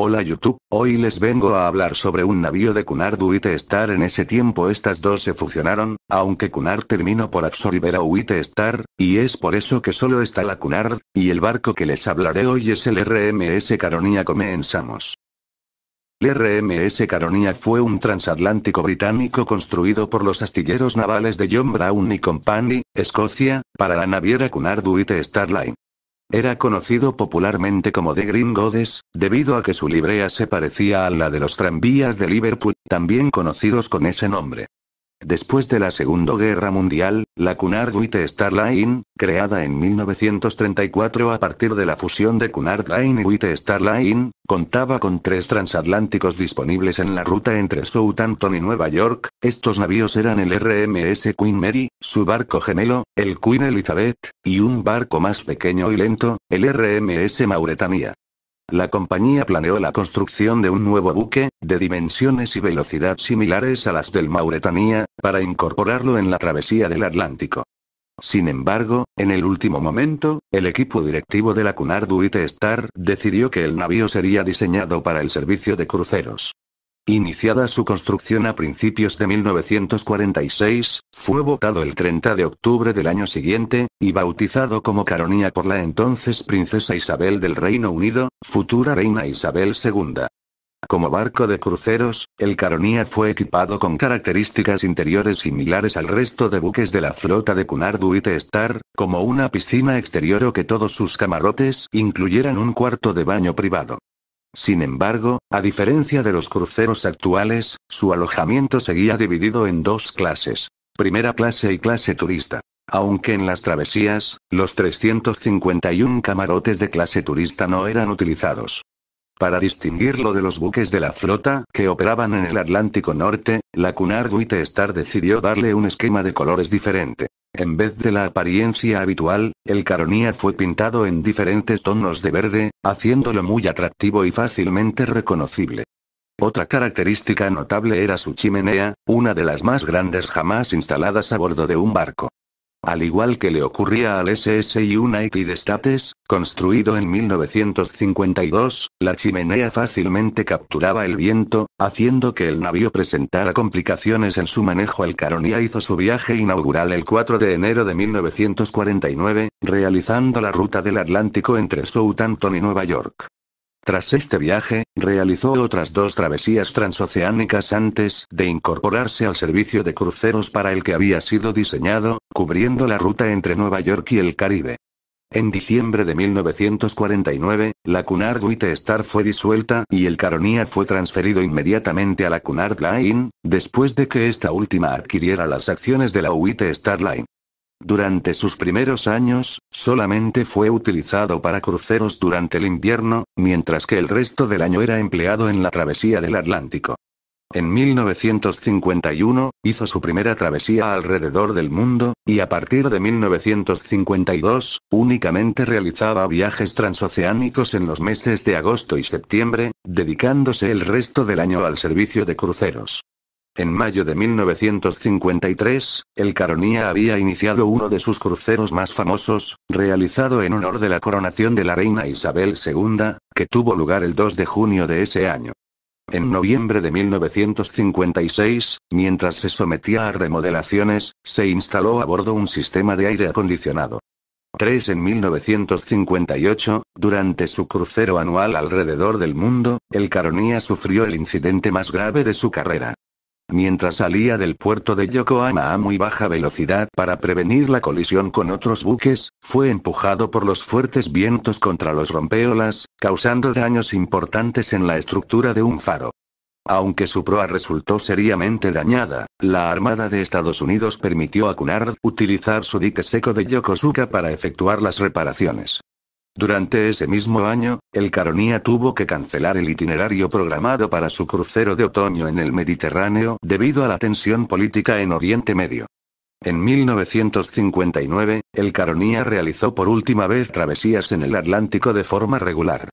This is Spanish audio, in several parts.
Hola YouTube, hoy les vengo a hablar sobre un navío de Cunard Uite Star. En ese tiempo estas dos se fusionaron, aunque Cunard terminó por absorber a Uite Star, y es por eso que solo está la Cunard, y el barco que les hablaré hoy es el RMS Caronia Comenzamos. El RMS Caronia fue un transatlántico británico construido por los astilleros navales de John Brown y Company, Escocia, para la naviera Cunard Uite Star Line. Era conocido popularmente como The Green Goddess, debido a que su librea se parecía a la de los tranvías de Liverpool, también conocidos con ese nombre. Después de la Segunda Guerra Mundial, la cunard White Star Line, creada en 1934 a partir de la fusión de Cunard Line y White Star Line, contaba con tres transatlánticos disponibles en la ruta entre Southampton y Nueva York. Estos navíos eran el RMS Queen Mary, su barco gemelo, el Queen Elizabeth, y un barco más pequeño y lento, el RMS Mauretania. La compañía planeó la construcción de un nuevo buque, de dimensiones y velocidad similares a las del Mauretania, para incorporarlo en la travesía del Atlántico. Sin embargo, en el último momento, el equipo directivo de la Cunard Duite Star decidió que el navío sería diseñado para el servicio de cruceros. Iniciada su construcción a principios de 1946, fue votado el 30 de octubre del año siguiente, y bautizado como Caronia por la entonces princesa Isabel del Reino Unido, futura reina Isabel II. Como barco de cruceros, el Caronia fue equipado con características interiores similares al resto de buques de la flota de Cunard White star como una piscina exterior o que todos sus camarotes incluyeran un cuarto de baño privado. Sin embargo, a diferencia de los cruceros actuales, su alojamiento seguía dividido en dos clases. Primera clase y clase turista. Aunque en las travesías, los 351 camarotes de clase turista no eran utilizados. Para distinguirlo de los buques de la flota que operaban en el Atlántico Norte, la Cunard Star decidió darle un esquema de colores diferente. En vez de la apariencia habitual, el Caronía fue pintado en diferentes tonos de verde, haciéndolo muy atractivo y fácilmente reconocible. Otra característica notable era su chimenea, una de las más grandes jamás instaladas a bordo de un barco. Al igual que le ocurría al SS United States, construido en 1952, la chimenea fácilmente capturaba el viento, haciendo que el navío presentara complicaciones en su manejo. El Caronia hizo su viaje inaugural el 4 de enero de 1949, realizando la ruta del Atlántico entre Southampton y Nueva York. Tras este viaje, realizó otras dos travesías transoceánicas antes de incorporarse al servicio de cruceros para el que había sido diseñado, cubriendo la ruta entre Nueva York y el Caribe. En diciembre de 1949, la Cunard White Star fue disuelta y el Caronia fue transferido inmediatamente a la Cunard Line, después de que esta última adquiriera las acciones de la White Star Line. Durante sus primeros años, solamente fue utilizado para cruceros durante el invierno, mientras que el resto del año era empleado en la travesía del Atlántico. En 1951, hizo su primera travesía alrededor del mundo, y a partir de 1952, únicamente realizaba viajes transoceánicos en los meses de agosto y septiembre, dedicándose el resto del año al servicio de cruceros. En mayo de 1953, el Caronía había iniciado uno de sus cruceros más famosos, realizado en honor de la coronación de la reina Isabel II, que tuvo lugar el 2 de junio de ese año. En noviembre de 1956, mientras se sometía a remodelaciones, se instaló a bordo un sistema de aire acondicionado. 3 en 1958, durante su crucero anual alrededor del mundo, el Caronía sufrió el incidente más grave de su carrera mientras salía del puerto de Yokohama a muy baja velocidad para prevenir la colisión con otros buques, fue empujado por los fuertes vientos contra los rompeolas, causando daños importantes en la estructura de un faro. Aunque su proa resultó seriamente dañada, la Armada de Estados Unidos permitió a Cunard utilizar su dique seco de Yokosuka para efectuar las reparaciones. Durante ese mismo año, el Caronia tuvo que cancelar el itinerario programado para su crucero de otoño en el Mediterráneo debido a la tensión política en Oriente Medio. En 1959, el Caronia realizó por última vez travesías en el Atlántico de forma regular.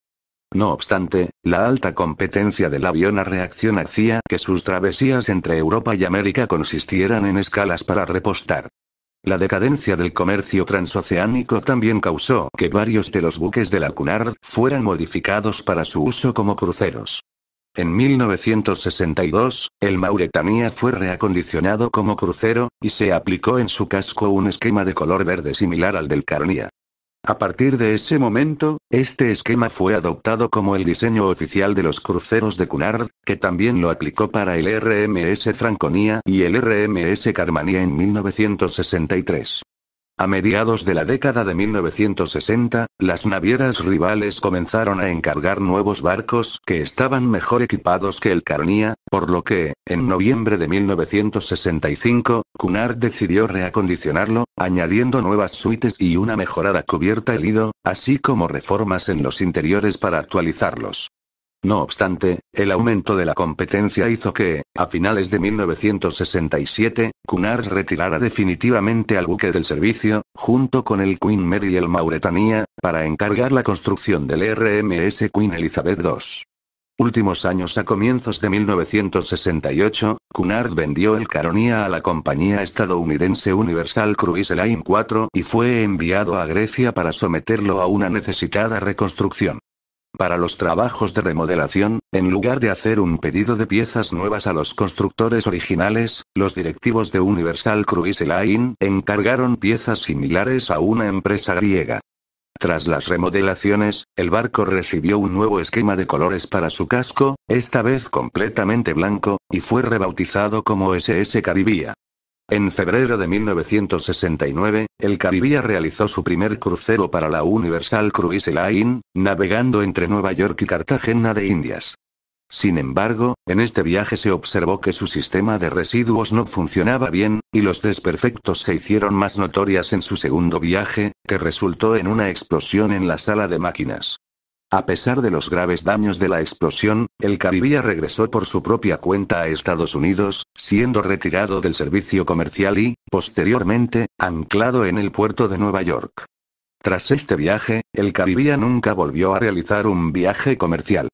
No obstante, la alta competencia del avión a reacción hacía que sus travesías entre Europa y América consistieran en escalas para repostar. La decadencia del comercio transoceánico también causó que varios de los buques de la Cunard fueran modificados para su uso como cruceros. En 1962, el Mauretania fue reacondicionado como crucero, y se aplicó en su casco un esquema de color verde similar al del Carnia. A partir de ese momento, este esquema fue adoptado como el diseño oficial de los cruceros de Cunard, que también lo aplicó para el RMS Franconia y el RMS Carmania en 1963. A mediados de la década de 1960, las navieras rivales comenzaron a encargar nuevos barcos que estaban mejor equipados que el Carnia, por lo que, en noviembre de 1965, Cunard decidió reacondicionarlo, añadiendo nuevas suites y una mejorada cubierta el ido, así como reformas en los interiores para actualizarlos. No obstante, el aumento de la competencia hizo que, a finales de 1967, Cunard retirara definitivamente al buque del servicio, junto con el Queen Mary y el Mauretania, para encargar la construcción del RMS Queen Elizabeth II. Últimos años a comienzos de 1968, Cunard vendió el Caronia a la compañía estadounidense Universal Cruise Line 4 y fue enviado a Grecia para someterlo a una necesitada reconstrucción. Para los trabajos de remodelación, en lugar de hacer un pedido de piezas nuevas a los constructores originales, los directivos de Universal Cruise Line encargaron piezas similares a una empresa griega. Tras las remodelaciones, el barco recibió un nuevo esquema de colores para su casco, esta vez completamente blanco, y fue rebautizado como SS Caribia. En febrero de 1969, el Caribia realizó su primer crucero para la Universal Cruise Line, navegando entre Nueva York y Cartagena de Indias. Sin embargo, en este viaje se observó que su sistema de residuos no funcionaba bien, y los desperfectos se hicieron más notorias en su segundo viaje, que resultó en una explosión en la sala de máquinas. A pesar de los graves daños de la explosión, el Caribia regresó por su propia cuenta a Estados Unidos, siendo retirado del servicio comercial y, posteriormente, anclado en el puerto de Nueva York. Tras este viaje, el Caribia nunca volvió a realizar un viaje comercial.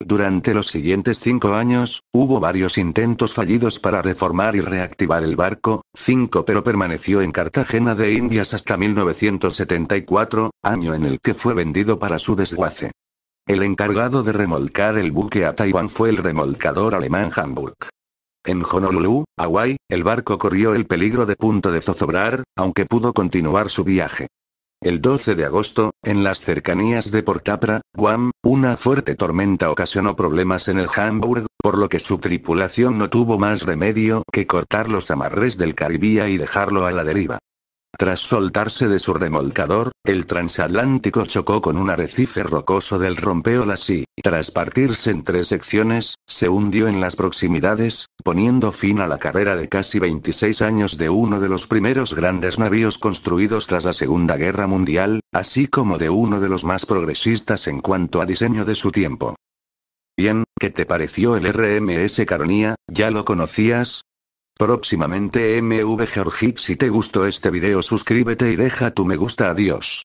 Durante los siguientes cinco años, hubo varios intentos fallidos para reformar y reactivar el barco, cinco pero permaneció en Cartagena de Indias hasta 1974, año en el que fue vendido para su desguace. El encargado de remolcar el buque a Taiwán fue el remolcador alemán Hamburg. En Honolulu, Hawái, el barco corrió el peligro de punto de zozobrar, aunque pudo continuar su viaje. El 12 de agosto, en las cercanías de Portapra, Guam, una fuerte tormenta ocasionó problemas en el Hamburg, por lo que su tripulación no tuvo más remedio que cortar los amarres del Caribía y dejarlo a la deriva. Tras soltarse de su remolcador, el transatlántico chocó con un arrecife rocoso del rompeolas y, tras partirse en tres secciones, se hundió en las proximidades, poniendo fin a la carrera de casi 26 años de uno de los primeros grandes navíos construidos tras la Segunda Guerra Mundial, así como de uno de los más progresistas en cuanto a diseño de su tiempo. Bien, ¿qué te pareció el RMS Caronia? ¿Ya lo conocías? Próximamente MV Georgic si te gustó este video suscríbete y deja tu me gusta adiós.